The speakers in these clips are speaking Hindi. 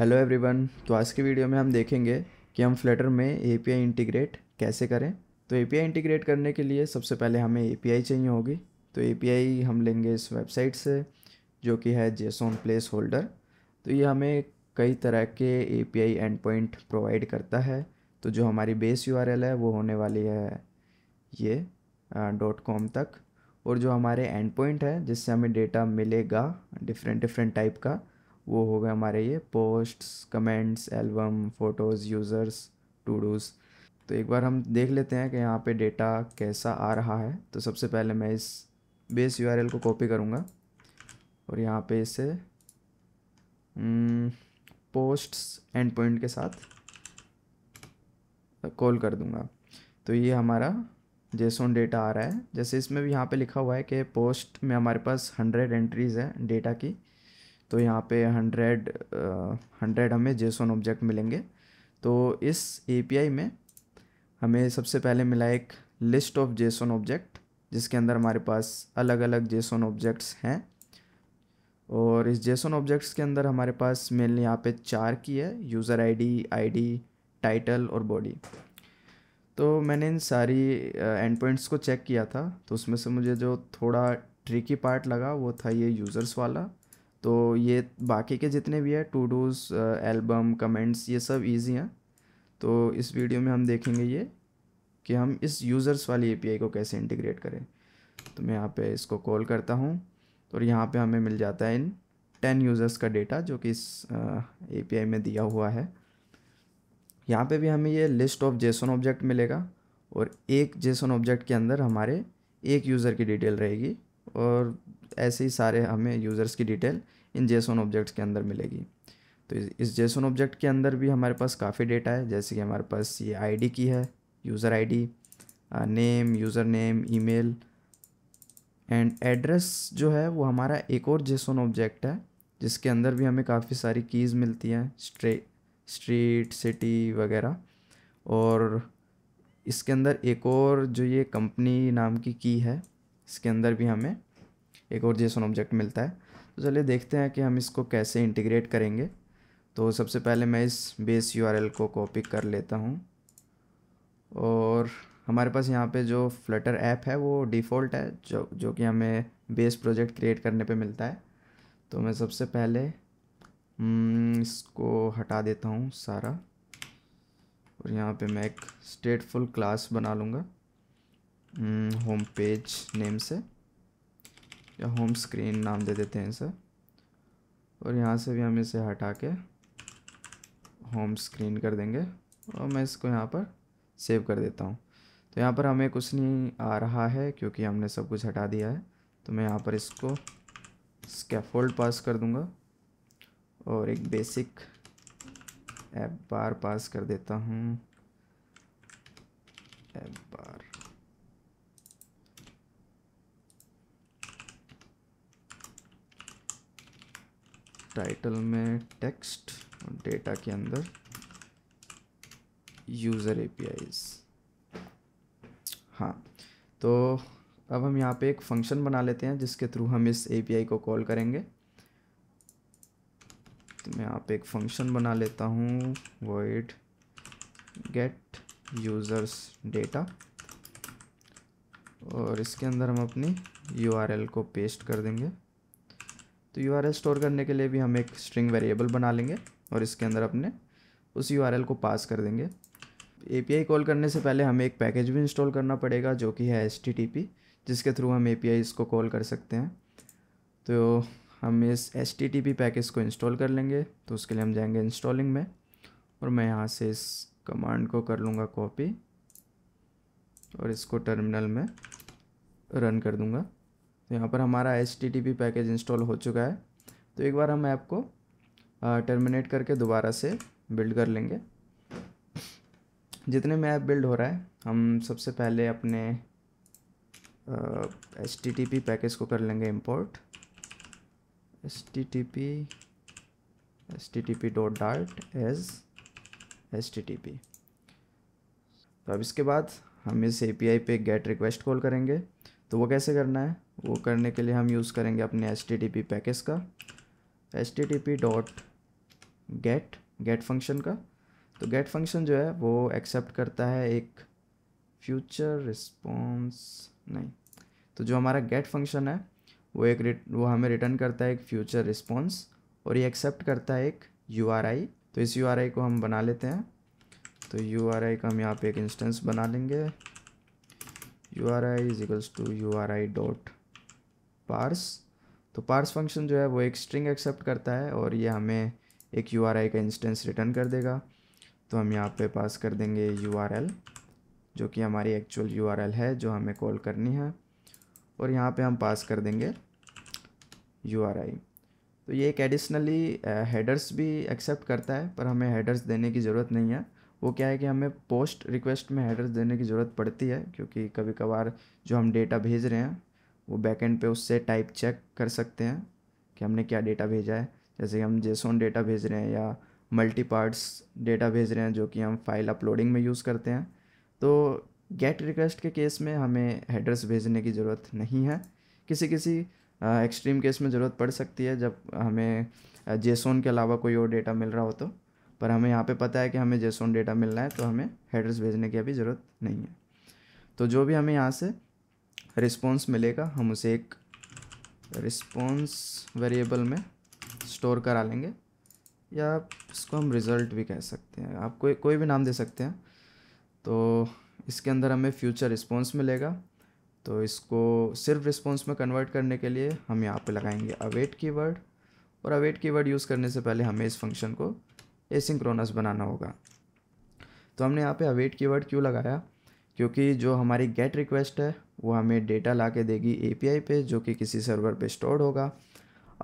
हेलो एवरीवन तो आज के वीडियो में हम देखेंगे कि हम फ्लटर में एपीआई इंटीग्रेट कैसे करें तो एपीआई इंटीग्रेट करने के लिए सबसे पहले हमें एपीआई चाहिए होगी तो एपीआई हम लेंगे इस वेबसाइट से जो कि है जेसोन प्लेस होल्डर तो ये हमें कई तरह के एपीआई एंड पॉइंट प्रोवाइड करता है तो जो हमारी बेस यू है वो होने वाली है ये डॉट कॉम तक और जो हमारे एंड पॉइंट है जिससे हमें डेटा मिलेगा डिफरेंट डिफरेंट टाइप का वो हो गए हमारे ये posts comments album photos users todos तो एक बार हम देख लेते हैं कि यहाँ पे डेटा कैसा आ रहा है तो सबसे पहले मैं इस बेस यू को कॉपी करूँगा और यहाँ पे इसे पोस्ट्स एंड पॉइंट के साथ कॉल कर दूँगा तो ये हमारा जेसोन डेटा आ रहा है जैसे इसमें भी यहाँ पे लिखा हुआ है कि पोस्ट में हमारे पास हंड्रेड एंट्रीज़ हैं डेटा की तो यहाँ पे हंड्रेड हंड्रेड हमें जेसन ऑब्जेक्ट मिलेंगे तो इस एपीआई में हमें सबसे पहले मिला एक लिस्ट ऑफ जेसन ऑब्जेक्ट जिसके अंदर हमारे पास अलग अलग जेसन ऑब्जेक्ट्स हैं और इस जेसन ऑब्जेक्ट्स के अंदर हमारे पास मेल यहाँ पे चार की है यूज़र आईडी आईडी टाइटल और बॉडी तो मैंने इन सारी एंड पॉइंट्स को चेक किया था तो उसमें से मुझे जो थोड़ा ट्रिकी पार्ट लगा वो था ये यूज़र्स वाला तो ये बाकी के जितने भी है टू डूज़ एल्बम कमेंट्स ये सब ईजी हैं तो इस वीडियो में हम देखेंगे ये कि हम इस यूज़र्स वाली एपीआई को कैसे इंटीग्रेट करें तो मैं यहाँ पे इसको कॉल करता हूँ तो और यहाँ पे हमें मिल जाता है इन टेन यूज़र्स का डेटा जो कि इस एपीआई में दिया हुआ है यहाँ पे भी हमें ये लिस्ट ऑफ जेसन ऑब्जेक्ट मिलेगा और एक जेसन ऑब्जेक्ट के अंदर हमारे एक यूज़र की डिटेल रहेगी और ऐसे ही सारे हमें यूज़र्स की डिटेल इन जेसोन ऑब्जेक्ट्स के अंदर मिलेगी तो इस जेसोन ऑब्जेक्ट के अंदर भी हमारे पास काफ़ी डेटा है जैसे कि हमारे पास ये आईडी की है user ID name user name email and address जो है वो हमारा एक और जेसोन ऑब्जेक्ट है जिसके अंदर भी हमें काफ़ी सारी कीज़ मिलती हैं स्ट्रीट सिटी वगैरह और इसके अंदर एक और जो ये कंपनी नाम की की है इसके अंदर भी हमें एक और जेसन ऑब्जेक्ट मिलता है तो चलिए देखते हैं कि हम इसको कैसे इंटीग्रेट करेंगे तो सबसे पहले मैं इस बेस यूआरएल को कॉपी कर लेता हूँ और हमारे पास यहाँ पे जो फ्लटर ऐप है वो डिफ़ॉल्ट है जो जो कि हमें बेस प्रोजेक्ट क्रिएट करने पे मिलता है तो मैं सबसे पहले हम्म, इसको हटा देता हूँ सारा और यहाँ पे मैं एक स्टेटफुल क्लास बना लूँगा होम पेज नेम से या होम स्क्रीन नाम दे देते हैं इसे और यहाँ से भी हम इसे हटा के होम स्क्रीन कर देंगे और मैं इसको यहाँ पर सेव कर देता हूँ तो यहाँ पर हमें कुछ नहीं आ रहा है क्योंकि हमने सब कुछ हटा दिया है तो मैं यहाँ पर इसको स्कैफोल्ड पास कर दूँगा और एक बेसिक ऐप बार पास कर देता हूँ ऐप बार टाइटल में टेक्स्ट और डेटा के अंदर यूज़र एपीआईज हाँ तो अब हम यहाँ पे एक फंक्शन बना लेते हैं जिसके थ्रू हम इस एपीआई को कॉल करेंगे तो मैं यहाँ पे एक फंक्शन बना लेता हूँ वर्ड गेट यूज़र्स डेटा और इसके अंदर हम अपनी यूआरएल को पेस्ट कर देंगे तो यू स्टोर करने के लिए भी हम एक स्ट्रिंग वेरिएबल बना लेंगे और इसके अंदर अपने उस यू को पास कर देंगे ए कॉल करने से पहले हमें एक पैकेज भी इंस्टॉल करना पड़ेगा जो कि है एस जिसके थ्रू हम ए इसको कॉल कर सकते हैं तो हम इस एस पैकेज को इंस्टॉल कर लेंगे तो उसके लिए हम जाएंगे इंस्टॉलिंग में और मैं यहाँ से इस कमांड को कर लूँगा कॉपी और इसको टर्मिनल में रन कर दूँगा तो यहाँ पर हमारा एच पैकेज इंस्टॉल हो चुका है तो एक बार हम ऐप को टर्मिनेट करके दोबारा से बिल्ड कर लेंगे जितने में ऐप बिल्ड हो रहा है हम सबसे पहले अपने एच पैकेज को कर लेंगे import H T T P H T T P dot dart as H T T P तो अब इसके बाद हम इस ए पी आई पे गेट रिक्वेस्ट कॉल करेंगे तो वो कैसे करना है वो करने के लिए हम यूज़ करेंगे अपने एच पैकेज का H dot get get function का तो गेट फंक्शन जो है वो एक्सेप्ट करता है एक फ्यूचर रिस्पॉन्स नहीं तो जो हमारा गेट फंक्शन है वो एक वो हमें रिटर्न करता है एक फ्यूचर रिस्पॉन्स और ये एक्सेप्ट करता है एक यू तो इस यू को हम बना लेते हैं तो यू का हम यहाँ पे एक इंस्टेंस बना लेंगे U uri is equals to U R I dot parse तो पार्स फंक्शन जो है वो एक स्ट्रिंग एक्सेप्ट करता है और ये हमें एक यू आर आई का इंस्टेंस रिटर्न कर देगा तो हम यहाँ पे पास कर देंगे यू आर एल जो कि हमारी एक्चुअल यू आर एल है जो हमें कॉल करनी है और यहाँ पे हम पास कर देंगे यू आर आई तो ये एक एडिशनली हेडर्स भी एक्सेप्ट करता है पर हमें हेडर्स देने की ज़रूरत नहीं है वो क्या है कि हमें पोस्ट रिक्वेस्ट में हेडर्स देने की ज़रूरत पड़ती है क्योंकि कभी कभार जो हम डेटा भेज रहे हैं वो बैकेंड पे उससे टाइप चेक कर सकते हैं कि हमने क्या डेटा भेजा है जैसे हम जेसोन डेटा भेज रहे हैं या मल्टी पार्ट्स डेटा भेज रहे हैं जो कि हम फाइल अपलोडिंग में यूज़ करते हैं तो गेट रिक्वेस्ट के केस में हमें हेडर्स भेजने की ज़रूरत नहीं है किसी किसी एक्सट्रीम केस में ज़रूरत पड़ सकती है जब हमें जेसोन के अलावा कोई और डेटा मिल रहा हो तो पर हमें यहाँ पे पता है कि हमें जेसोन डेटा मिलना है तो हमें हेडर्स भेजने की अभी ज़रूरत नहीं है तो जो भी हमें यहाँ से रिस्पॉन्स मिलेगा हम उसे एक रिस्पॉन्स वेरिएबल में स्टोर करा लेंगे या इसको हम रिज़ल्ट भी कह सकते हैं आप कोई कोई भी नाम दे सकते हैं तो इसके अंदर हमें फ्यूचर रिस्पॉन्स मिलेगा तो इसको सिर्फ रिस्पॉन्स में कन्वर्ट करने के लिए हम यहाँ पे लगाएंगे अवेट कीवर्ड और अवेट कीवर्ड यूज़ करने से पहले हमें इस फंक्शन को एसिंक्रोनस बनाना होगा तो हमने यहाँ पे अवेट कीवर्ड क्यों लगाया क्योंकि जो हमारी गेट रिक्वेस्ट है वो हमें डेटा ला के देगी ए पे जो कि किसी सर्वर पे स्टोर होगा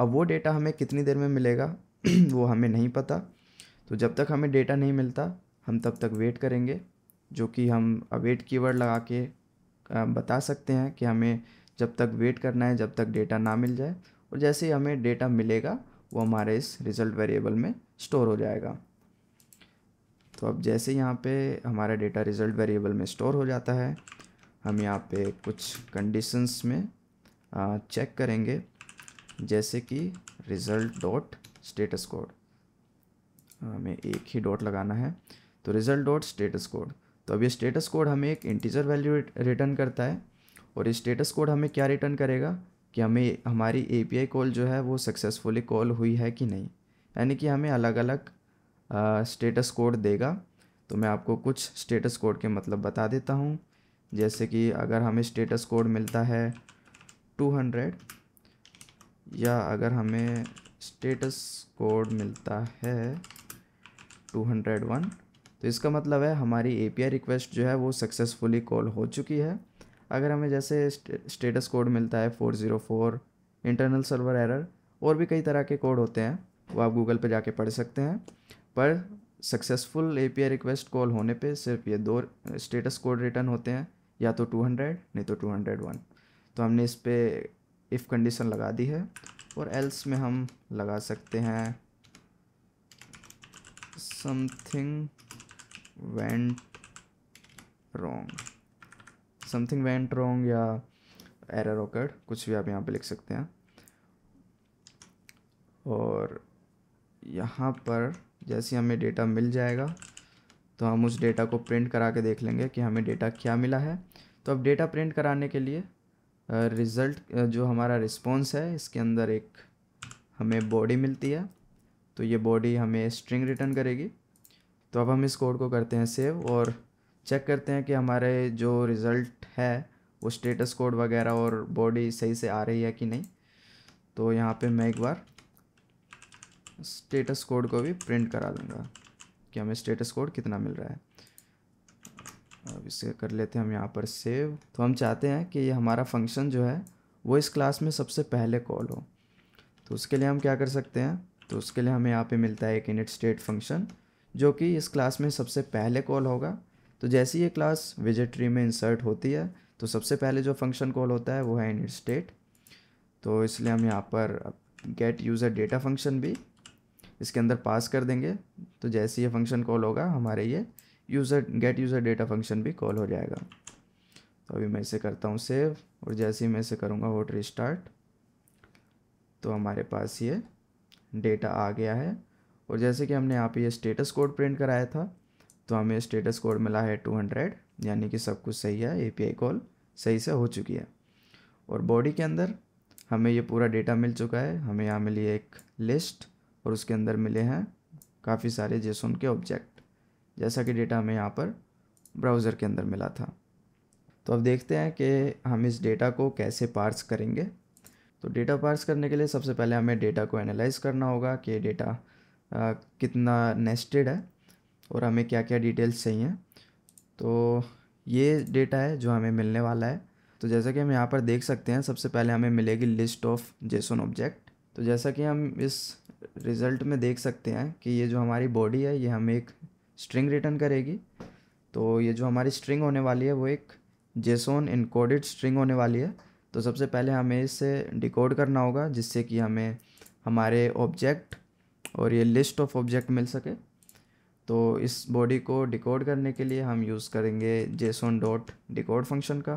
अब वो डेटा हमें कितनी देर में मिलेगा वो हमें नहीं पता तो जब तक हमें डेटा नहीं मिलता हम तब तक वेट करेंगे जो कि हम अवेट कीवर्ड लगा के बता सकते हैं कि हमें जब तक वेट करना है जब तक डेटा ना मिल जाए और जैसे ही हमें डेटा मिलेगा वो हमारे इस रिज़ल्ट वेरिएबल में स्टोर हो जाएगा तो अब जैसे यहाँ पे हमारा डेटा रिज़ल्ट वेरिएबल में स्टोर हो जाता है हम यहाँ पे कुछ कंडीशंस में चेक करेंगे जैसे कि रिज़ल्ट डॉट स्टेटस कोड हमें एक ही डॉट लगाना है तो रिज़ल्ट डॉट स्टेटस कोड तो अब ये स्टेटस कोड हमें एक इंटीजर वैल्यू रिटर्न करता है और ये स्टेटस कोड हमें क्या रिटर्न करेगा कि हमें हमारी ए कॉल जो है वो सक्सेसफुली कॉल हुई है कि नहीं यानी कि हमें अलग अलग स्टेटस कोड देगा तो मैं आपको कुछ स्टेटस कोड के मतलब बता देता हूँ जैसे कि अगर हमें स्टेटस कोड मिलता है टू हंड्रेड या अगर हमें स्टेटस कोड मिलता है टू हंड्रेड वन तो इसका मतलब है हमारी ए रिक्वेस्ट जो है वो सक्सेसफुली कॉल हो चुकी है अगर हमें जैसे स्टेटस कोड मिलता है four zero four internal server error और भी कई तरह के कोड होते हैं वो आप गूगल पे जाके पढ़ सकते हैं पर सक्सेसफुल एपीआई रिक्वेस्ट कॉल होने पे सिर्फ ये दो स्टेटस कोड रिटर्न होते हैं या तो 200 नहीं तो 201 तो हमने इस पर इफ़ कंडीशन लगा दी है और एल्स में हम लगा सकते हैं something went wrong something went wrong या एरर ओकर्ड कुछ भी आप यहाँ पे लिख सकते हैं और यहाँ पर जैसे हमें डेटा मिल जाएगा तो हम उस डेटा को प्रिंट करा के देख लेंगे कि हमें डेटा क्या मिला है तो अब डेटा प्रिंट कराने के लिए रिज़ल्ट जो हमारा रिस्पॉन्स है इसके अंदर एक हमें बॉडी मिलती है तो ये बॉडी हमें स्ट्रिंग रिटर्न करेगी तो अब हम इस कोड को करते हैं सेव और चेक करते हैं कि हमारे जो रिज़ल्ट है वो स्टेटस कोड वगैरह और बॉडी सही से आ रही है कि नहीं तो यहाँ पे मैं एक बार स्टेटस कोड को भी प्रिंट करा दूँगा कि हमें स्टेटस कोड कितना मिल रहा है अब इसे कर लेते हैं हम यहाँ पर सेव तो हम चाहते हैं कि ये हमारा फंक्शन जो है वो इस क्लास में सबसे पहले कॉल हो तो उसके लिए हम क्या कर सकते हैं तो उसके लिए हमें यहाँ पे मिलता है एक इनिट स्टेट फंक्शन जो कि इस क्लास में सबसे पहले कॉल होगा तो जैसे ये क्लास विजिट ट्री में इंसर्ट होती है तो सबसे पहले जो फंक्शन कॉल होता है वो है इनिट स्टेट तो इसलिए हम यहाँ पर गेट यूज़र डेटा फंक्शन भी इसके अंदर पास कर देंगे तो जैसे ये फंक्शन कॉल होगा हमारे ये user get user data function भी कॉल हो जाएगा तो अभी मैं इसे करता हूँ सेव और जैसे ही मैं इसे करूँगा वोट रिस्टार्ट तो हमारे पास ये डेटा आ गया है और जैसे कि हमने यहाँ पे ये स्टेटस कोड प्रिंट कराया था तो हमें स्टेटस कोड मिला है 200 यानी कि सब कुछ सही है एपीआई कॉल सही से हो चुकी है और बॉडी के अंदर हमें ये पूरा डेटा मिल चुका है हमें यहाँ मिली एक लिस्ट और उसके अंदर मिले हैं काफ़ी सारे जेसोन के ऑब्जेक्ट जैसा कि डेटा हमें यहाँ पर ब्राउज़र के अंदर मिला था तो अब देखते हैं कि हम इस डेटा को कैसे पार्स करेंगे तो डेटा पार्स करने के लिए सबसे पहले हमें डेटा को एनालाइज करना होगा कि डेटा कितना नेस्टेड है और हमें क्या क्या डिटेल्स चाहिए तो ये डेटा है जो हमें मिलने वाला है तो जैसा कि हम यहाँ पर देख सकते हैं सबसे पहले हमें मिलेगी लिस्ट ऑफ जेसन ऑब्जेक्ट तो जैसा कि हम इस रिज़ल्ट में देख सकते हैं कि ये जो हमारी बॉडी है ये हमें एक स्ट्रिंग रिटर्न करेगी तो ये जो हमारी स्ट्रिंग होने वाली है वो एक जेसोन इनकोडेड स्ट्रिंग होने वाली है तो सबसे पहले हमें इसे डिकोड करना होगा जिससे कि हमें हमारे ऑब्जेक्ट और ये लिस्ट ऑफ ऑब्जेक्ट मिल सके तो इस बॉडी को डिकोड करने के लिए हम यूज़ करेंगे जेसोन डॉट डिकोड फंक्शन का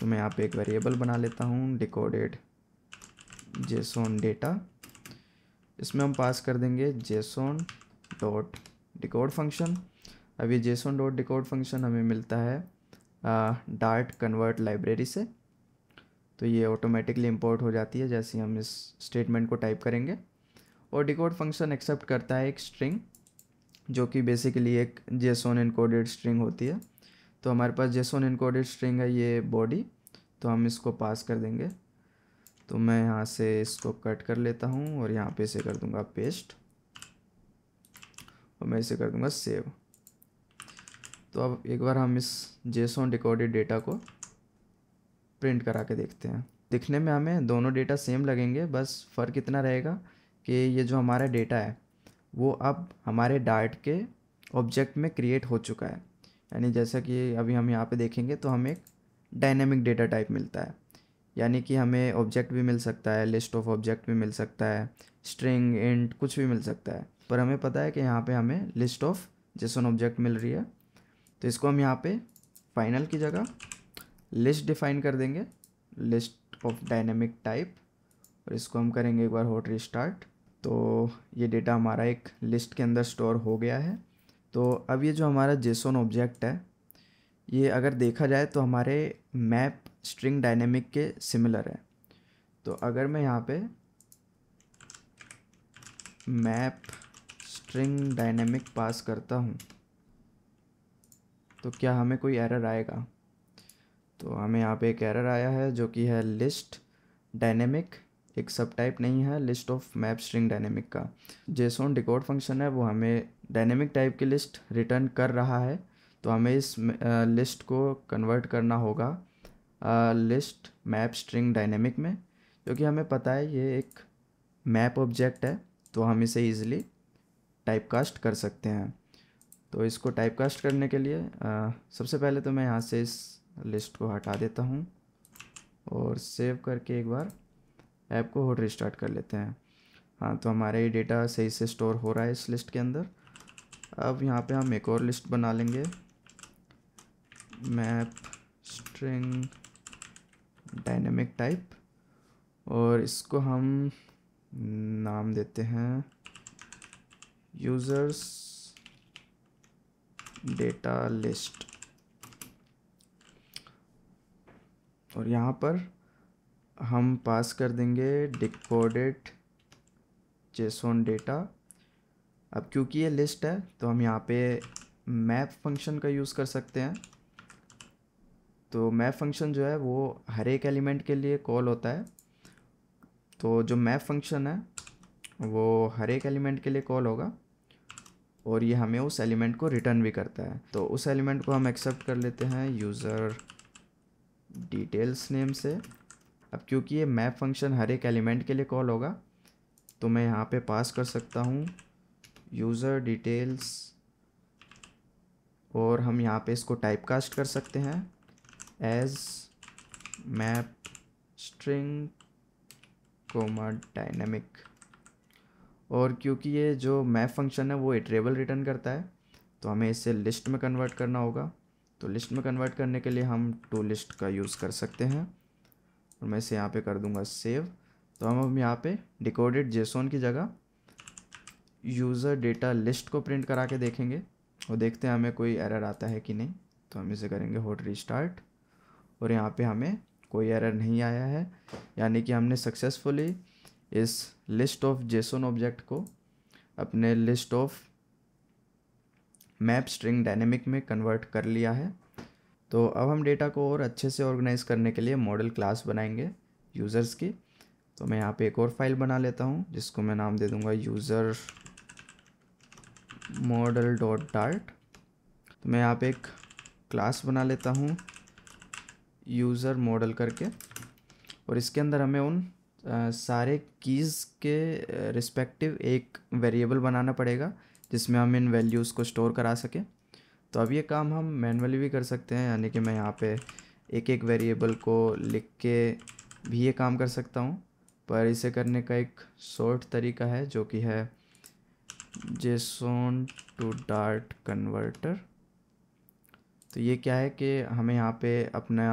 तो मैं यहाँ पे एक वेरिएबल बना लेता हूँ डिकोडेड जेसोन डेटा इसमें हम पास कर देंगे जेसोन डॉट डिकोड फंक्शन अब ये जेसोन डॉट डिकोड फंक्शन हमें मिलता है डार्ट कन्वर्ट लाइब्रेरी से तो ये ऑटोमेटिकली इंपोर्ट हो जाती है जैसे हम इस स्टेटमेंट को टाइप करेंगे और डिकोड फंक्शन एक्सेप्ट करता है एक स्ट्रिंग जो कि बेसिकली एक जेसोन इनकोडेड स्ट्रिंग होती है तो हमारे पास जेसोन इनकोडेड स्ट्रिंग है ये बॉडी तो हम इसको पास कर देंगे तो मैं यहाँ से इसको कट कर लेता हूँ और यहाँ पे इसे कर दूँगा पेस्ट और मैं इसे कर दूँगा सेव तो अब एक बार हम इस जेसोन रिकॉर्डेड डेटा को प्रिंट करा के देखते हैं दिखने में हमें दोनों डेटा सेम लगेंगे बस फ़र्क इतना रहेगा कि ये जो हमारा डेटा है वो अब हमारे डार्ट के ऑब्जेक्ट में क्रिएट हो चुका है यानी जैसा कि अभी हम यहाँ पे देखेंगे तो हमें एक डायनेमिक डेटा टाइप मिलता है यानी कि हमें ऑब्जेक्ट भी मिल सकता है लिस्ट ऑफ ऑब्जेक्ट भी मिल सकता है स्ट्रिंग इंट कुछ भी मिल सकता है पर हमें पता है कि यहाँ पे हमें लिस्ट ऑफ जेसन ऑब्जेक्ट मिल रही है तो इसको हम यहाँ पे फाइनल की जगह लिस्ट डिफाइन कर देंगे लिस्ट ऑफ डायनेमिक टाइप और इसको हम करेंगे एक बार हॉट रिस्टार्ट तो ये डेटा हमारा एक लिस्ट के अंदर स्टोर हो गया है तो अब ये जो हमारा जेसोन ऑब्जेक्ट है ये अगर देखा जाए तो हमारे मैप स्ट्रिंग डायनेमिक के सिमिलर है तो अगर मैं यहाँ पे मैप स्ट्रिंग डायनेमिक पास करता हूँ तो क्या हमें कोई एरर आएगा तो हमें यहाँ पे एक एरर आया है जो कि है लिस्ट डायनेमिक एक सब टाइप नहीं है list of map string dynamic का जेसोन डिकोड फंक्शन है वो हमें डायनेमिक टाइप की लिस्ट रिटर्न कर रहा है तो हमें इस लिस्ट को कन्वर्ट करना होगा लिस्ट मैप स्ट्रिंग डायनेमिक में क्योंकि हमें पता है ये एक मैप ऑब्जेक्ट है तो हम इसे ईजिली टाइप कास्ट कर सकते हैं तो इसको टाइप कास्ट करने के लिए आ, सबसे पहले तो मैं यहाँ से इस लिस्ट को हटा देता हूँ और सेव करके एक बार ऐप को और रिस्टार्ट कर लेते हैं हाँ तो हमारा ये डेटा सही से स्टोर हो रहा है इस लिस्ट के अंदर अब यहाँ पे हम एक और लिस्ट बना लेंगे मैप स्ट्रिंग डायनेमिक टाइप और इसको हम नाम देते हैं यूज़र्स डेटा लिस्ट और यहाँ पर हम पास कर देंगे डिकोडेड जेसोन डेटा अब क्योंकि ये लिस्ट है तो हम यहाँ पे मैप फंक्शन का यूज़ कर सकते हैं तो मैप फंक्शन जो है वो हर एक एलिमेंट के लिए कॉल होता है तो जो मैप फंक्शन है वो हर एक एलिमेंट के लिए कॉल होगा और ये हमें उस एलिमेंट को रिटर्न भी करता है तो उस एलिमेंट को हम एक्सेप्ट कर लेते हैं यूज़र डिटेल्स नेम से अब क्योंकि ये मैप फंक्शन हर एक एलिमेंट के लिए कॉल होगा तो मैं यहाँ पे पास कर सकता हूँ यूज़र डिटेल्स और हम यहाँ पे इसको टाइप कास्ट कर सकते हैं as map string comma dynamic और क्योंकि ये जो मैप फंक्शन है वो इटरेबल रिटर्न करता है तो हमें इसे लिस्ट में कन्वर्ट करना होगा तो लिस्ट में कन्वर्ट करने के लिए हम टू लिस्ट का यूज़ कर सकते हैं और मैं इसे यहाँ पे कर दूँगा सेव तो हम अब यहाँ पे डिकोडेड जेसोन की जगह यूज़र डेटा लिस्ट को प्रिंट करा के देखेंगे और देखते हैं हमें कोई एरर आता है कि नहीं तो हम इसे करेंगे होट रिस्टार्ट और यहाँ पे हमें कोई एरर नहीं आया है यानी कि हमने सक्सेसफुली इस लिस्ट ऑफ जेसोन ऑब्जेक्ट को अपने list of map string dynamic में कन्वर्ट कर लिया है तो अब हम डेटा को और अच्छे से ऑर्गेनाइज़ करने के लिए मॉडल क्लास बनाएंगे यूज़र्स की तो मैं यहाँ पे एक और फाइल बना लेता हूँ जिसको मैं नाम दे दूँगा यूज़र मॉडल डॉट डार्ट तो मैं यहाँ पे एक क्लास बना लेता हूँ यूज़र मॉडल करके और इसके अंदर हमें उन सारे कीज़ के रिस्पेक्टिव एक वेरिएबल बनाना पड़ेगा जिसमें हम इन वैल्यूज़ को स्टोर करा सकें तो अब ये काम हम मैनुअली भी कर सकते हैं यानी कि मैं यहाँ पे एक एक वेरिएबल को लिख के भी ये काम कर सकता हूँ पर इसे करने का एक शॉर्ट तरीका है जो कि है जेसोन टू डार्ट कन्वर्टर तो ये क्या है कि हमें यहाँ पे अपना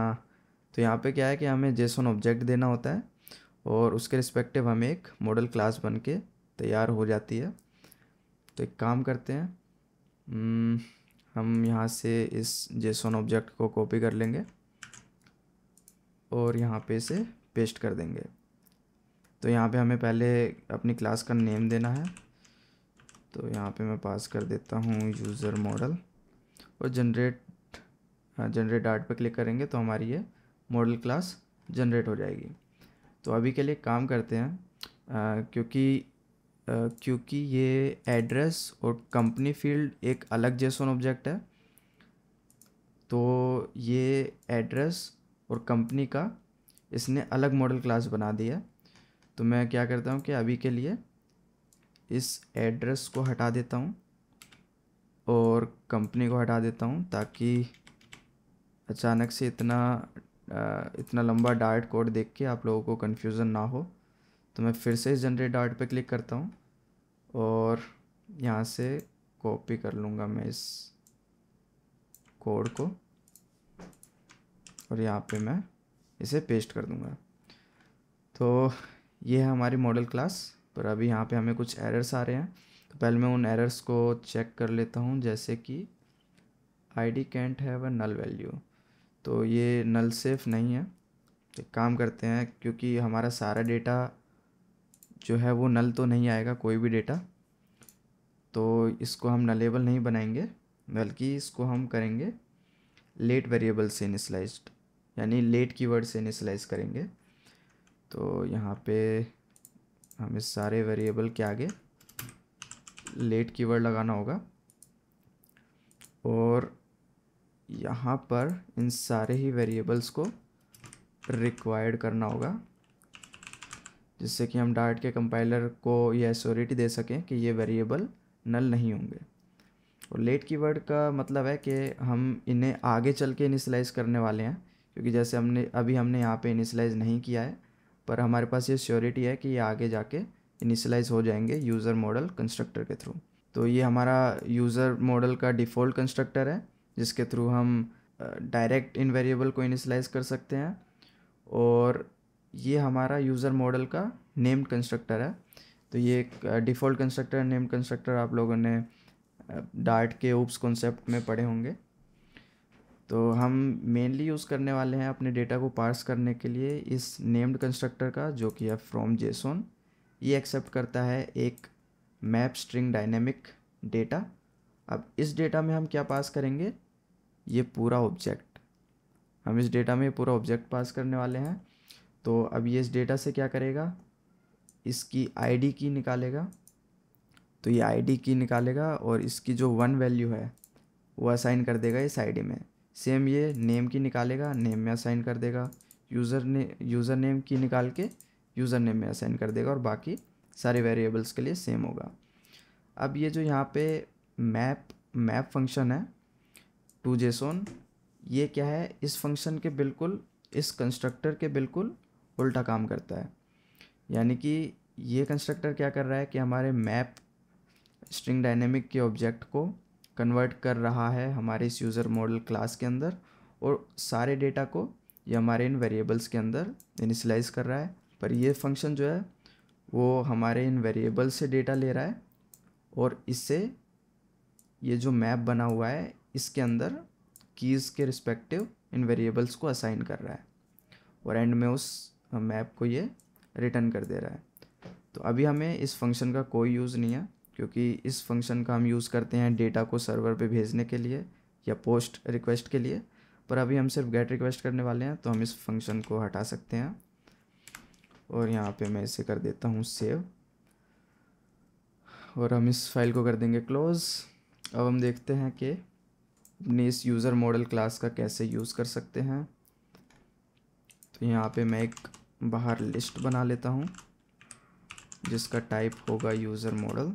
तो यहाँ पे क्या है कि हमें जेसोन ऑब्जेक्ट देना होता है और उसके रिस्पेक्टिव हमें एक मॉडल क्लास बन के तैयार हो जाती है तो एक काम करते हैं hmm, हम यहाँ से इस जेसन ऑब्जेक्ट को कॉपी कर लेंगे और यहाँ पे इसे पेस्ट कर देंगे तो यहाँ पे हमें पहले अपनी क्लास का नेम देना है तो यहाँ पे मैं पास कर देता हूँ यूज़र मॉडल और जनरेट जनरेट आर्ट पर क्लिक करेंगे तो हमारी ये मॉडल क्लास जनरेट हो जाएगी तो अभी के लिए काम करते हैं आ, हाँ, क्योंकि क्योंकि ये एड्रेस और कंपनी फील्ड एक अलग जेसन ऑब्जेक्ट है तो ये एड्रेस और कंपनी का इसने अलग मॉडल क्लास बना दिया है तो मैं क्या करता हूँ कि अभी के लिए इस एड्रेस को हटा देता हूँ और कंपनी को हटा देता हूँ ताकि अचानक से इतना इतना लंबा डार्ट कोड देख के आप लोगों को कन्फ्यूज़न ना हो तो मैं फिर से इस जनरेट डार्ट पे क्लिक करता हूँ और यहाँ से कॉपी कर लूँगा मैं इस कोड को और यहाँ पे मैं इसे पेस्ट कर दूँगा तो ये है हमारी मॉडल क्लास पर अभी यहाँ पे हमें कुछ एरर्स आ रहे हैं तो पहले मैं उन एरर्स को चेक कर लेता हूँ जैसे कि I D can't have a null value तो ये नल सेफ नहीं है तो काम करते हैं क्योंकि हमारा सारा डेटा जो है वो नल तो नहीं आएगा कोई भी डेटा तो इसको हम नलेबल नहीं बनाएंगे बल्कि इसको हम करेंगे लेट वेरिएबल से इनिशलाइज्ड यानी लेट कीवर्ड से इनिशलाइज करेंगे तो यहाँ पे हम इस सारे वेरिएबल के आगे लेट कीवर्ड लगाना होगा और यहाँ पर इन सारे ही वेरिएबल्स को रिक्वायर्ड करना होगा जिससे कि हम डार्ट के कंपाइलर को यह एश्योरिटी दे सकें कि ये वेरिएबल नल नहीं होंगे और लेट कीवर्ड का मतलब है कि हम इन्हें आगे चल के इनिशलाइज़ करने वाले हैं क्योंकि जैसे हमने अभी हमने यहाँ पे इनिशलाइज़ नहीं किया है पर हमारे पास ये श्योरिटी है कि ये आगे जाके इनिशलाइज़ हो जाएंगे यूज़र मॉडल कंस्ट्रक्टर के थ्रू तो ये हमारा यूज़र मॉडल का डिफ़ॉल्ट कंस्ट्रक्टर है जिसके थ्रू हम डायरेक्ट इन वेरिएबल को इनिशलाइज़ कर सकते हैं और ये हमारा यूज़र मॉडल का नेम्ड कंस्ट्रक्टर है तो ये एक डिफ़ॉल्ट कंस्ट्रक्टर नेम कंस्ट्रक्टर आप लोगों ने डार्ट के ओप्स कॉन्सेप्ट में पढ़े होंगे तो हम मेनली यूज़ करने वाले हैं अपने डेटा को पार्स करने के लिए इस नेम्ड कंस्ट्रक्टर का जो कि है फ्रॉम जेसोन ये एक्सेप्ट करता है एक मैप स्ट्रिंग डायनेमिक डेटा अब इस डेटा में हम क्या पास करेंगे ये पूरा ऑब्जेक्ट हम इस डेटा में पूरा ऑब्जेक्ट पास करने वाले हैं तो अब ये इस डेटा से क्या करेगा इसकी आईडी की निकालेगा तो ये आईडी की निकालेगा और इसकी जो वन वैल्यू है वो असाइन कर देगा इस आईडी में सेम ये नेम की निकालेगा नेम में असाइन कर देगा यूज़र ने यूज़र नेम की निकाल के यूज़र नेम में असाइन कर देगा और बाकी सारे वेरिएबल्स के लिए सेम होगा अब ये जो यहाँ पे मैप मैप फंक्शन है टू जेसोन ये क्या है इस फंक्शन के बिल्कुल इस कंस्ट्रक्टर के बिल्कुल उल्टा काम करता है यानी कि ये कंस्ट्रक्टर क्या कर रहा है कि हमारे मैप स्ट्रिंग डायनेमिक के ऑब्जेक्ट को कन्वर्ट कर रहा है हमारे इस यूज़र मॉडल क्लास के अंदर और सारे डेटा को ये हमारे इन वेरिएबल्स के अंदर इनिशलाइज कर रहा है पर ये फंक्शन जो है वो हमारे इन वेरिएबल से डेटा ले रहा है और इससे ये जो मैप बना हुआ है इसके अंदर कीज़ के रिस्पेक्टिव इन वेरिएबल्स को असाइन कर रहा है और एंड में उस मैप को ये रिटर्न कर दे रहा है तो अभी हमें इस फंक्शन का कोई यूज़ नहीं है क्योंकि इस फंक्शन का हम यूज़ करते हैं डेटा को सर्वर पे भेजने के लिए या पोस्ट रिक्वेस्ट के लिए पर अभी हम सिर्फ गेट रिक्वेस्ट करने वाले हैं तो हम इस फंक्शन को हटा सकते हैं और यहाँ पे मैं इसे कर देता हूँ सेव और हम इस फाइल को कर देंगे क्लोज़ अब हम देखते हैं कि अपने इस यूज़र मॉडल क्लास का कैसे यूज़ कर सकते हैं तो यहाँ पे मैं एक बाहर लिस्ट बना लेता हूँ जिसका टाइप होगा user model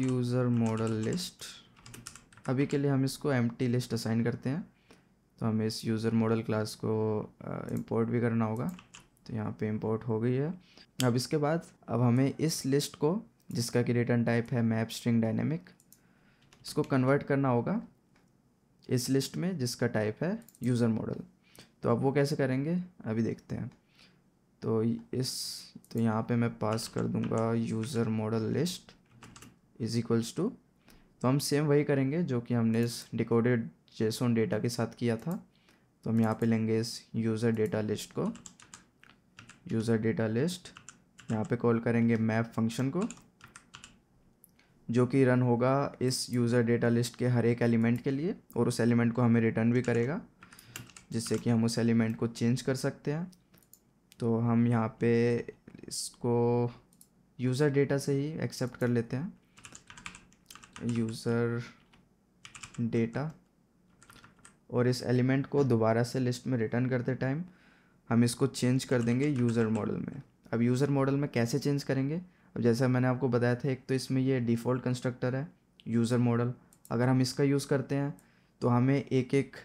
user model list अभी के लिए हम इसको एम लिस्ट असाइन करते हैं तो हमें इस यूज़र मॉडल क्लास को इम्पोर्ट भी करना होगा तो यहाँ पे इम्पोर्ट हो गई है अब इसके बाद अब हमें इस लिस्ट को जिसका कि रिटर्न टाइप है मैप स्ट्रिंग डायनेमिक इसको कन्वर्ट करना होगा इस लिस्ट में जिसका टाइप है यूज़र मॉडल तो अब वो कैसे करेंगे अभी देखते हैं तो इस तो यहाँ पे मैं पास कर दूँगा user model list is equals to तो हम सेम वही करेंगे जो कि हमने इस डिकोडेड जेसोन डेटा के साथ किया था तो हम यहाँ पे लेंगे इस यूज़र डेटा लिस्ट को यूज़र डेटा लिस्ट यहाँ पे कॉल करेंगे मैप फंक्शन को जो कि रन होगा इस यूज़र डेटा लिस्ट के हर एक एलिमेंट के लिए और उस एलिमेंट को हमें रिटर्न भी करेगा जिससे कि हम उस एलिमेंट को चेंज कर सकते हैं तो हम यहाँ पे इसको यूज़र डेटा से ही एक्सेप्ट कर लेते हैं यूज़र डेटा और इस एलिमेंट को दोबारा से लिस्ट में रिटर्न करते टाइम हम इसको चेंज कर देंगे यूज़र मॉडल में अब यूज़र मॉडल में कैसे चेंज करेंगे अब जैसा मैंने आपको बताया था एक तो इसमें ये डिफ़ॉल्ट कंस्ट्रक्टर है यूज़र मॉडल अगर हम इसका यूज़ करते हैं तो हमें एक एक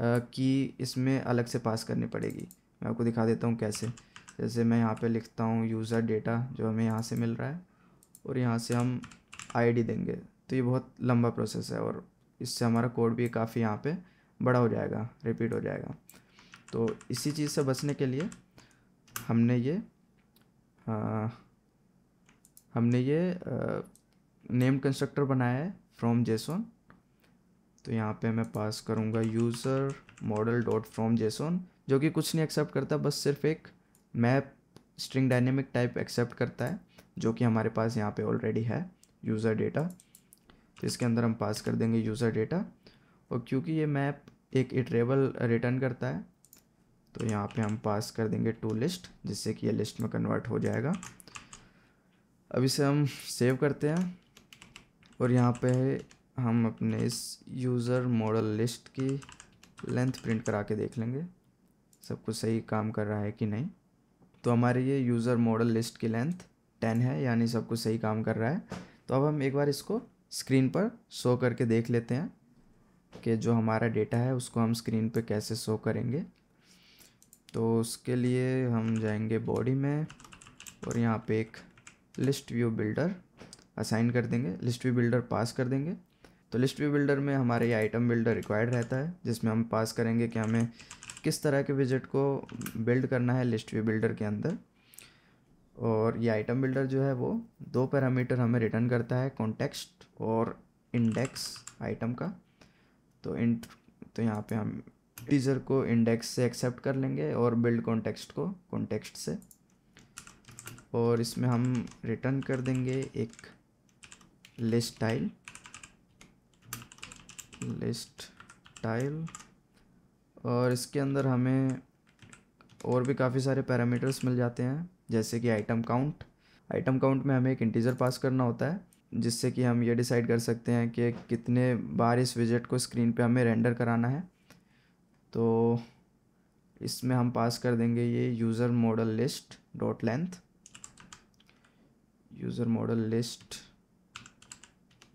की इसमें अलग से पास करनी पड़ेगी मैं आपको दिखा देता हूँ कैसे जैसे मैं यहाँ पे लिखता हूँ यूज़र डेटा जो हमें यहाँ से मिल रहा है और यहाँ से हम आईडी देंगे तो ये बहुत लंबा प्रोसेस है और इससे हमारा कोड भी काफ़ी यहाँ पे बड़ा हो जाएगा रिपीट हो जाएगा तो इसी चीज़ से बचने के लिए हमने ये आ, हमने ये नेम कंस्ट्रक्टर बनाया है फ्रॉम जेसोन तो यहाँ पे मैं पास करूँगा user model dot from JSON जो कि कुछ नहीं एक्सेप्ट करता बस सिर्फ एक map string dynamic type accept करता है जो कि हमारे पास यहाँ पे ऑलरेडी है यूज़र डेटा तो इसके अंदर हम पास कर देंगे यूज़र डेटा और क्योंकि ये मैप एक इटरेबल रिटर्न करता है तो यहाँ पे हम पास कर देंगे टू लिस्ट जिससे कि ये लिस्ट में कन्वर्ट हो जाएगा अब इसे हम सेव करते हैं और यहाँ पे हम अपने इस यूज़र मॉडल लिस्ट की लेंथ प्रिंट करा के देख लेंगे सब कुछ सही काम कर रहा है कि नहीं तो हमारे ये यूज़र मॉडल लिस्ट की लेंथ टेन है यानी सब कुछ सही काम कर रहा है तो अब हम एक बार इसको स्क्रीन पर शो करके देख लेते हैं कि जो हमारा डेटा है उसको हम स्क्रीन पर कैसे शो करेंगे तो उसके लिए हम जाएंगे बॉडी में और यहाँ पे एक लिस्ट व्यू बिल्डर असाइन कर देंगे लिस्ट व्यू बिल्डर पास कर देंगे तो लिस्ट व्यू बिल्डर में हमारे ये आइटम बिल्डर रिक्वायर्ड रहता है जिसमें हम पास करेंगे कि हमें किस तरह के विजिट को बिल्ड करना है लिस्ट व्यू बिल्डर के अंदर और ये आइटम बिल्डर जो है वो दो पैरामीटर हमें रिटर्न करता है कॉन्टेक्स्ट और इंडेक्स आइटम का तो इन तो यहाँ पे हम टीजर को इंडेक्स से एक्सेप्ट कर लेंगे और बिल्ड कॉन्टेक्स्ट को कॉन्टेक्स्ट से और इसमें हम रिटर्न कर देंगे एक लिस्ट टाइल लिस्ट टाइल और इसके अंदर हमें और भी काफ़ी सारे पैरामीटर्स मिल जाते हैं जैसे कि आइटम काउंट आइटम काउंट में हमें एक इंटीजर पास करना होता है जिससे कि हम ये डिसाइड कर सकते हैं कि कितने बार इस विज़िट को स्क्रीन पे हमें रेंडर कराना है तो इसमें हम पास कर देंगे ये user model list dot length user model list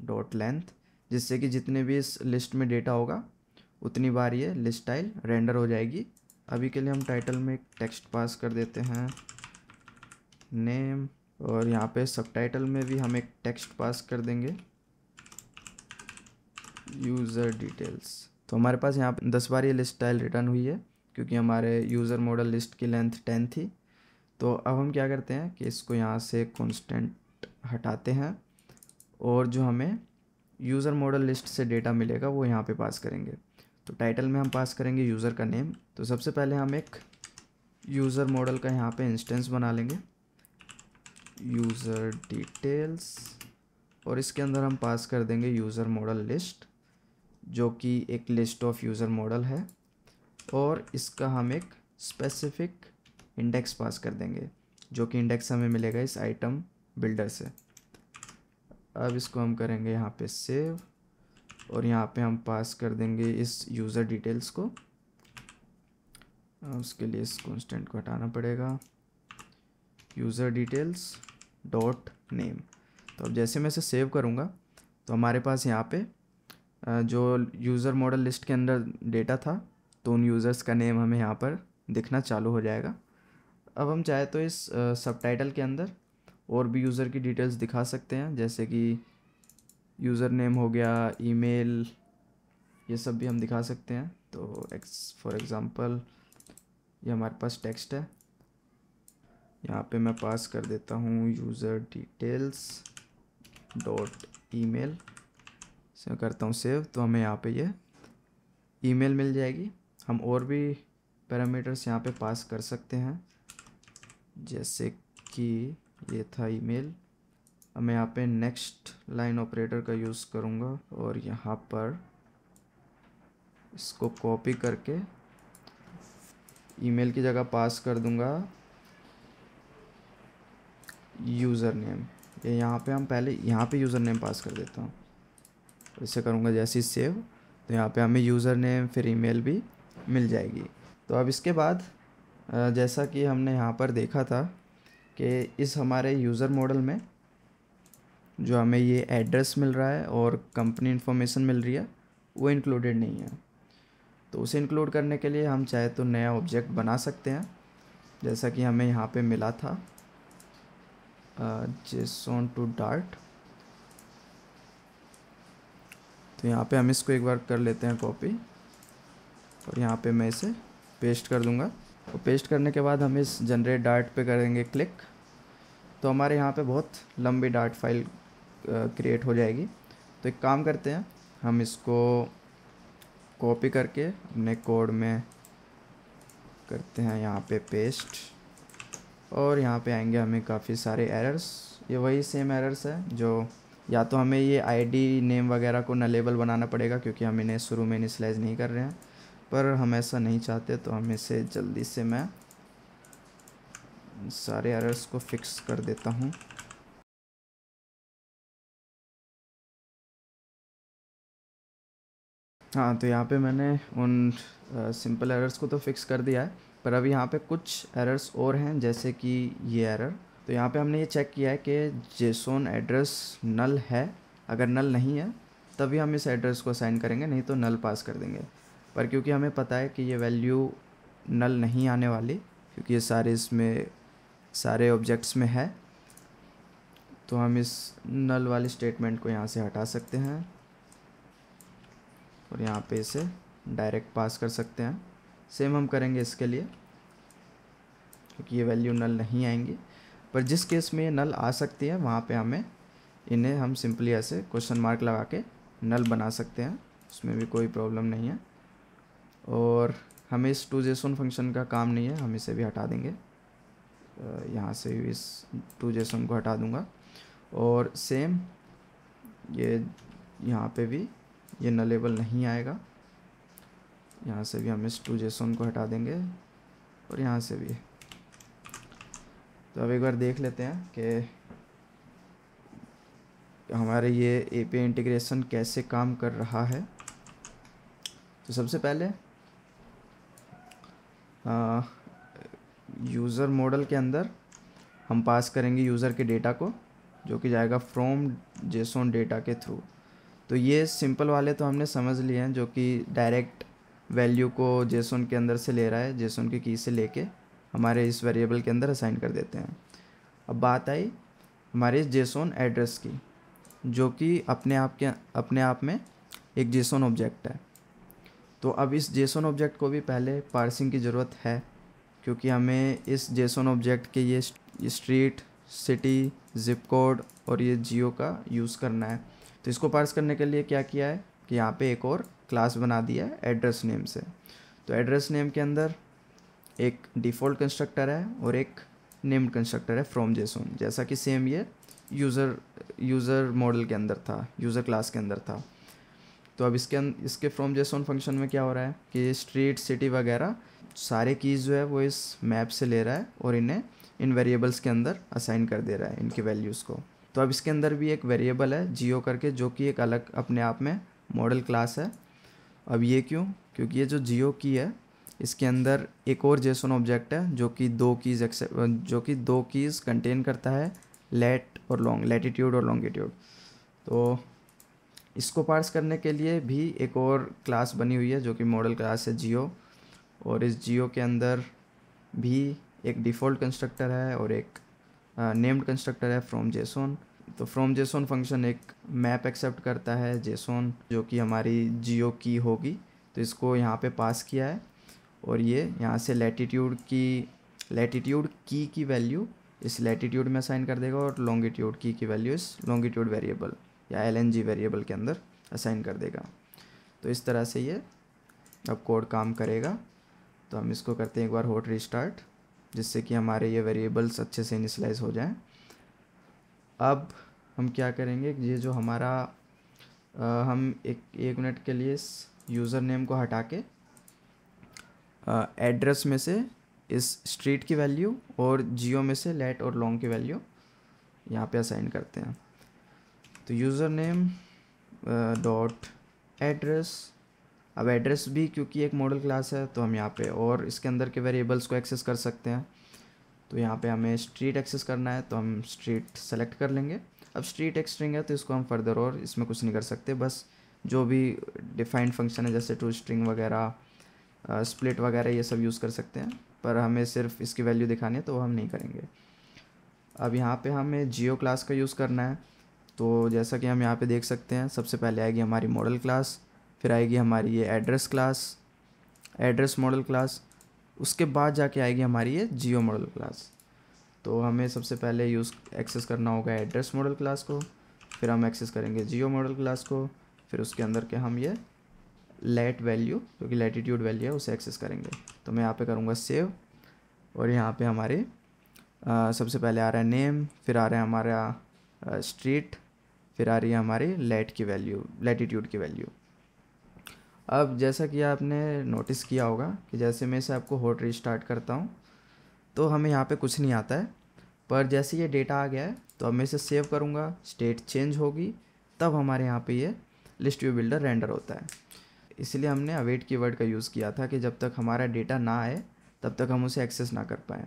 dot length जिससे कि जितने भी इस लिस्ट में डेटा होगा उतनी बार ये लिस्ट स्टाइल रेंडर हो जाएगी अभी के लिए हम टाइटल में एक टेक्स्ट पास कर देते हैं नेम और यहाँ पे सब टाइटल में भी हम एक टेक्स्ट पास कर देंगे यूज़र डिटेल्स तो हमारे पास यहाँ पर दस बार ये लिस्ट स्टाइल रिटर्न हुई है क्योंकि हमारे यूज़र मॉडल लिस्ट की लेंथ टेन थी तो अब हम क्या करते हैं कि इसको यहाँ से कॉन्स्टेंट हटाते हैं और जो हमें यूज़र मॉडल लिस्ट से डेटा मिलेगा वो यहाँ पे पास करेंगे तो टाइटल में हम पास करेंगे यूज़र का नेम तो सबसे पहले हम एक यूज़र मॉडल का यहाँ पे इंस्टेंस बना लेंगे यूज़र डिटेल्स और इसके अंदर हम पास कर देंगे यूज़र मॉडल लिस्ट जो कि एक लिस्ट ऑफ यूज़र मॉडल है और इसका हम एक स्पेसिफिक इंडेक्स पास कर देंगे जो कि इंडेक्स हमें मिलेगा इस आइटम बिल्डर से अब इसको हम करेंगे यहाँ पे सेव और यहाँ पे हम पास कर देंगे इस यूज़र डिटेल्स को उसके लिए इस कॉन्स्टेंट को हटाना पड़ेगा यूज़र डिटेल्स डॉट नेम तो अब जैसे मैं इसे सेव करूँगा तो हमारे पास यहाँ पे जो यूज़र मॉडल लिस्ट के अंदर डेटा था तो उन यूज़र्स का नेम हमें यहाँ पर दिखना चालू हो जाएगा अब हम चाहे तो इस सब टाइटल के अंदर और भी यूज़र की डिटेल्स दिखा सकते हैं जैसे कि यूज़र नेम हो गया ईमेल ये सब भी हम दिखा सकते हैं तो एक्स फॉर एग्ज़ाम्पल ये हमारे पास टेक्स्ट है यहाँ पे मैं पास कर देता हूँ यूज़र डिटेल्स डॉट ई से करता हूँ सेव तो हमें यहाँ पे ये ईमेल मिल जाएगी हम और भी पैरामीटर्स यहाँ पे पास कर सकते हैं जैसे कि ये था ईमेल अब मैं यहाँ पे नेक्स्ट लाइन ऑपरेटर का यूज़ करूँगा और यहाँ पर इसको कॉपी करके ईमेल की जगह पास कर दूँगा यूज़र नेम ये यहाँ पे हम पहले यहाँ पे यूज़र नेम पास कर देता हूँ इसे करूँगा जैसे ही सेव तो यहाँ पे हमें यूज़र नेम फिर ईमेल भी मिल जाएगी तो अब इसके बाद जैसा कि हमने यहाँ पर देखा था कि इस हमारे यूज़र मॉडल में जो हमें ये एड्रेस मिल रहा है और कंपनी इन्फॉर्मेशन मिल रही है वो इंक्लूडेड नहीं है तो उसे इंक्लूड करने के लिए हम चाहे तो नया ऑब्जेक्ट बना सकते हैं जैसा कि हमें यहाँ पे मिला था जेसोन टू डार्ट तो यहाँ पे हम इसको एक बार कर लेते हैं कॉपी और यहाँ पे मैं इसे पेस्ट कर दूँगा तो पेस्ट करने के बाद हम इस जनरेट डार्ट पे करेंगे क्लिक तो हमारे यहाँ पे बहुत लंबी डार्ट फाइल क्रिएट हो जाएगी तो एक काम करते हैं हम इसको कॉपी करके अपने कोड में करते हैं यहाँ पे पेस्ट और यहाँ पे आएंगे हमें काफ़ी सारे एरर्स ये वही सेम एरर्स है जो या तो हमें ये आईडी नेम वगैरह को नलेबल बनाना पड़ेगा क्योंकि हम इन्हें शुरू में इनिशलाइज नहीं कर रहे हैं पर हम ऐसा नहीं चाहते तो हम इसे जल्दी से मैं सारे एरर्स को फिक्स कर देता हूँ हाँ तो यहाँ पे मैंने उन सिंपल एरर्स को तो फिक्स कर दिया है पर अभी यहाँ पे कुछ एरर्स और हैं जैसे कि ये एरर तो यहाँ पे हमने ये चेक किया है कि जेसोन एड्रेस नल है अगर नल नहीं है तभी हम इस एड्रेस को साइन करेंगे नहीं तो नल पास कर देंगे पर क्योंकि हमें पता है कि ये वैल्यू नल नहीं आने वाली क्योंकि ये सारे इसमें सारे ऑब्जेक्ट्स में है तो हम इस नल वाले स्टेटमेंट को यहाँ से हटा सकते हैं और यहाँ पे इसे डायरेक्ट पास कर सकते हैं सेम हम करेंगे इसके लिए क्योंकि ये वैल्यू नल नहीं आएंगी पर जिस केस में ये नल आ सकती है वहाँ पे हमें इन्हें हम सिंपली ऐसे क्वेश्चन मार्क लगा के नल बना सकते हैं उसमें भी कोई प्रॉब्लम नहीं है और हमें इस टू जेसोन फंक्शन का काम नहीं है हम इसे भी हटा देंगे यहाँ से भी इस टू जेसोन को हटा दूँगा और सेम ये यहाँ पे भी ये नलेबल नहीं आएगा यहाँ से भी हम इस टू जेसोन को हटा देंगे और यहाँ से भी तो अब एक बार देख लेते हैं कि हमारे ये ए पी इंटीग्रेशन कैसे काम कर रहा है तो सबसे पहले यूज़र मॉडल के अंदर हम पास करेंगे यूज़र के डेटा को जो कि जाएगा फ्रॉम जेसोन डेटा के थ्रू तो ये सिंपल वाले तो हमने समझ लिए हैं जो कि डायरेक्ट वैल्यू को जेसोन के अंदर से ले रहा है जेसोन के की से लेके हमारे इस वेरिएबल के अंदर असाइन कर देते हैं अब बात आई हमारे जेसोन एड्रेस की जो कि अपने आप के अपने आप में एक जेसोन ऑब्जेक्ट है तो अब इस जेसन ऑब्जेक्ट को भी पहले पार्सिंग की ज़रूरत है क्योंकि हमें इस जेसन ऑब्जेक्ट के ये स्ट्रीट सिटी ज़िप कोड और ये जियो का यूज़ करना है तो इसको पार्स करने के लिए क्या किया है कि यहाँ पे एक और क्लास बना दिया है एड्रेस नेम से तो एड्रेस नेम के अंदर एक डिफ़ॉल्ट कंस्ट्रक्टर है और एक नेम्ड कंस्ट्रक्टर है फ्रॉम जेसोन जैसा कि सेम ये यूज़र यूज़र मॉडल के अंदर था यूज़र क्लास के अंदर था तो अब इसके इसके फ्रॉम जेसोन फंक्शन में क्या हो रहा है कि स्ट्रीट सिटी वगैरह सारे कीज़ जो है वो इस मैप से ले रहा है और इन्हें इन वेरिएबल्स के अंदर असाइन कर दे रहा है इनके वैल्यूज़ को तो अब इसके अंदर भी एक वेरिएबल है जियो करके जो कि एक अलग अपने आप में मॉडल क्लास है अब ये क्यों क्योंकि ये जो जियो की है इसके अंदर एक और जेसन ऑब्जेक्ट है जो कि दो कीज़ जो कि दो कीज़ कंटेन करता है लेट और लॉन्ग लेटीट्यूड और लॉन्गिट्यूड तो इसको पार्स करने के लिए भी एक और क्लास बनी हुई है जो कि मॉडल क्लास है जियो और इस जियो के अंदर भी एक डिफ़ॉल्ट कंस्ट्रक्टर है और एक नेम्ड कंस्ट्रक्टर है फ्रॉम जेसोन तो फ्रॉम जेसोन फंक्शन एक मैप एक्सेप्ट करता है जेसोन जो कि हमारी जियो की होगी तो इसको यहाँ पे पास किया है और ये यहाँ से लेटीट्यूड की लेटीट्यूड की की वैल्यू इस लेटीट्यूड में असाइन कर देगा और लॉन्गीट्यूड की की वैल्यू इस लॉन्गिट्यूड वेरिएबल या एल वेरिएबल के अंदर असाइन कर देगा तो इस तरह से ये अब कोड काम करेगा तो हम इसको करते हैं एक बार होट रिस्टार्ट जिससे कि हमारे ये वेरिएबल्स अच्छे से इनिशलाइज हो जाएं अब हम क्या करेंगे ये जो हमारा आ, हम एक एक मिनट के लिए इस यूज़र नेम को हटा के एड्रेस में से इस स्ट्रीट की वैल्यू और जियो में से लेट और लॉन्ग की वैल्यू यहाँ पे असाइन करते हैं तो यूज़र नेम डॉट एड्रेस अब एड्रेस भी क्योंकि एक मॉडल क्लास है तो हम यहाँ पे और इसके अंदर के वेरिएबल्स को एक्सेस कर सकते हैं तो यहाँ पे हमें स्ट्रीट एक्सेस करना है तो हम स्ट्रीट सेलेक्ट कर लेंगे अब स्ट्रीट एक स्ट्रिंग है तो इसको हम फर्दर और इसमें कुछ नहीं कर सकते बस जो भी डिफाइंड फंक्शन है जैसे टू स्ट्रिंग वगैरह स्प्लिट uh, वगैरह ये सब यूज़ कर सकते हैं पर हमें सिर्फ इसकी वैल्यू दिखानी है तो वो हम नहीं करेंगे अब यहाँ पे हमें जियो क्लास का यूज़ करना है तो जैसा कि हम यहाँ पे देख सकते हैं सबसे पहले आएगी हमारी मॉडल क्लास फिर आएगी हमारी ये address class address model class उसके बाद जाके आएगी हमारी ये जियो मॉडल क्लास तो हमें सबसे पहले यूज़ एक्सेस करना होगा एड्रेस मॉडल क्लास को फिर हम एक्सेस करेंगे जियो मॉडल क्लास को फिर उसके अंदर के हम ये लेट वैल्यू जो कि लेटीट्यूड वैल्यू है उसे एक्सेस करेंगे तो मैं यहाँ पे करूँगा सेव और यहाँ पे हमारे आ, सबसे पहले आ रहा है नेम फिर आ रहा है हमारा स्ट्रीट फिर आ रही है हमारी लेट की वैल्यू लेटीट्यूड की वैल्यू अब जैसा कि आपने नोटिस किया होगा कि जैसे मैं इसे आपको हॉट रिस्टार्ट करता हूँ तो हमें यहाँ पे कुछ नहीं आता है पर जैसे ये डेटा आ गया है तो अब मैं इसे सेव करूँगा स्टेट चेंज होगी तब हमारे यहाँ पे ये लिस्ट व्यू बिल्डर रेंडर होता है इसलिए हमने अवेट कीवर्ड का यूज़ किया था कि जब तक हमारा डेटा ना आए तब तक हम उसे एक्सेस ना कर पाएँ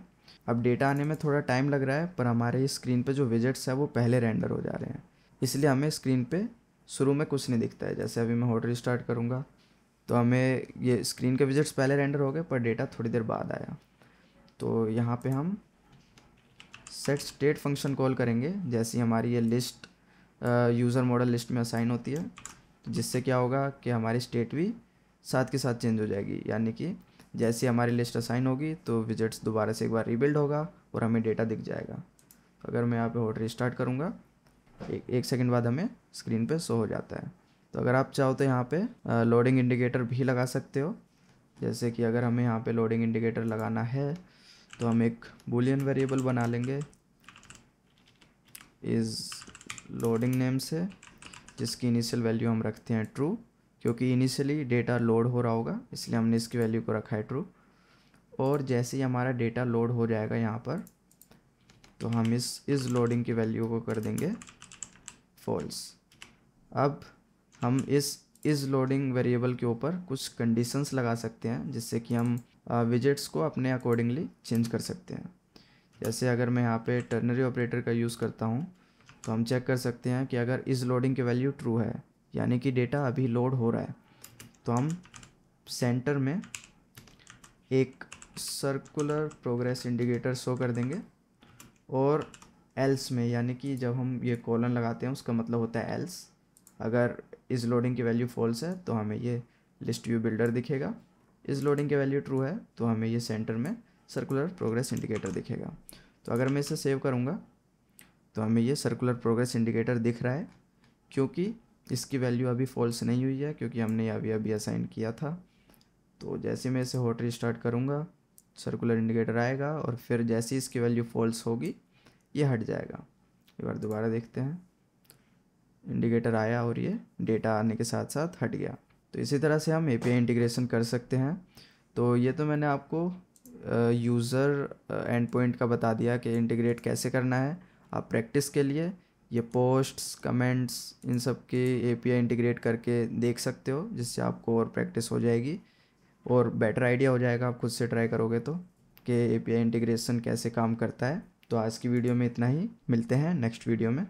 अब डेटा आने में थोड़ा टाइम लग रहा है पर हमारे स्क्रीन पर जो विजिट्स है वो पहले रेंडर हो जा रहे हैं इसलिए हमें स्क्रीन पे शुरू में कुछ नहीं दिखता है जैसे अभी मैं होटल स्टार्ट करूँगा तो हमें ये स्क्रीन के विजिट्स पहले रेंडर हो गए पर डेटा थोड़ी देर बाद आया तो यहाँ पे हम सेट स्टेट फंक्शन कॉल करेंगे जैसे हमारी ये लिस्ट यूज़र मॉडल लिस्ट में असाइन होती है जिससे क्या होगा कि हमारी स्टेट भी साथ के साथ चेंज हो जाएगी यानी कि जैसे हमारी लिस्ट असाइन होगी तो विजिट्स दोबारा से एक बार रीबिल्ड होगा और हमें डेटा दिख जाएगा अगर मैं यहाँ पे होटल स्टार्ट करूँगा एक एक सेकेंड बाद हमें स्क्रीन पे शो हो जाता है तो अगर आप चाहो तो यहाँ पे लोडिंग इंडिकेटर भी लगा सकते हो जैसे कि अगर हमें यहाँ पे लोडिंग इंडिकेटर लगाना है तो हम एक बुलियन वेरिएबल बना लेंगे इज़ लोडिंग नेम से जिसकी इनिशियल वैल्यू हम रखते हैं ट्रू क्योंकि इनिशियली डेटा लोड हो रहा होगा इसलिए हमने इसकी वैल्यू को रखा है ट्रू और जैसे ही हमारा डेटा लोड हो जाएगा यहाँ पर तो हम इस इस लोडिंग की वैल्यू को कर देंगे फॉल्स अब हम इस इज़ लोडिंग वेरिएबल के ऊपर कुछ कंडीशंस लगा सकते हैं जिससे कि हम विजिट्स uh, को अपने अकॉर्डिंगली चेंज कर सकते हैं जैसे अगर मैं यहाँ पे टर्नरी ऑपरेटर का यूज़ करता हूँ तो हम चेक कर सकते हैं कि अगर इस लोडिंग की वैल्यू ट्रू है यानी कि डेटा अभी लोड हो रहा है तो हम सेंटर में एक सर्कुलर प्रोग्रेस इंडिकेटर शो कर देंगे और एल्स में यानी कि जब हम ये कॉलन लगाते हैं उसका मतलब होता है एल्स अगर इस लोडिंग की वैल्यू फॉल्स है तो हमें ये लिस्ट व्यू बिल्डर दिखेगा इस लोडिंग की वैल्यू ट्रू है तो हमें ये सेंटर में सर्कुलर प्रोग्रेस इंडिकेटर दिखेगा तो अगर मैं इसे सेव करूँगा तो हमें ये सर्कुलर प्रोग्रेस इंडिकेटर दिख रहा है क्योंकि इसकी वैल्यू अभी फॉल्स नहीं हुई है क्योंकि हमने अभी अभी असाइन किया था तो जैसे मैं इसे हॉट रिस्टार्ट करूँगा सर्कुलर इंडिकेटर आएगा और फिर जैसे इसकी वैल्यू फॉल्स होगी ये हट जाएगा एक बार दोबारा देखते हैं इंडिकेटर आया और ये डेटा आने के साथ साथ हट गया तो इसी तरह से हम ए इंटीग्रेशन कर सकते हैं तो ये तो मैंने आपको यूज़र एंड पॉइंट का बता दिया कि इंटीग्रेट कैसे करना है आप प्रैक्टिस के लिए ये पोस्ट्स कमेंट्स इन सब के आई इंटीग्रेट करके देख सकते हो जिससे आपको और प्रैक्टिस हो जाएगी और बेटर आइडिया हो जाएगा आप खुद से ट्राई करोगे तो कि आई इंटीग्रेशन कैसे काम करता है तो आज की वीडियो में इतना ही मिलते हैं नेक्स्ट वीडियो में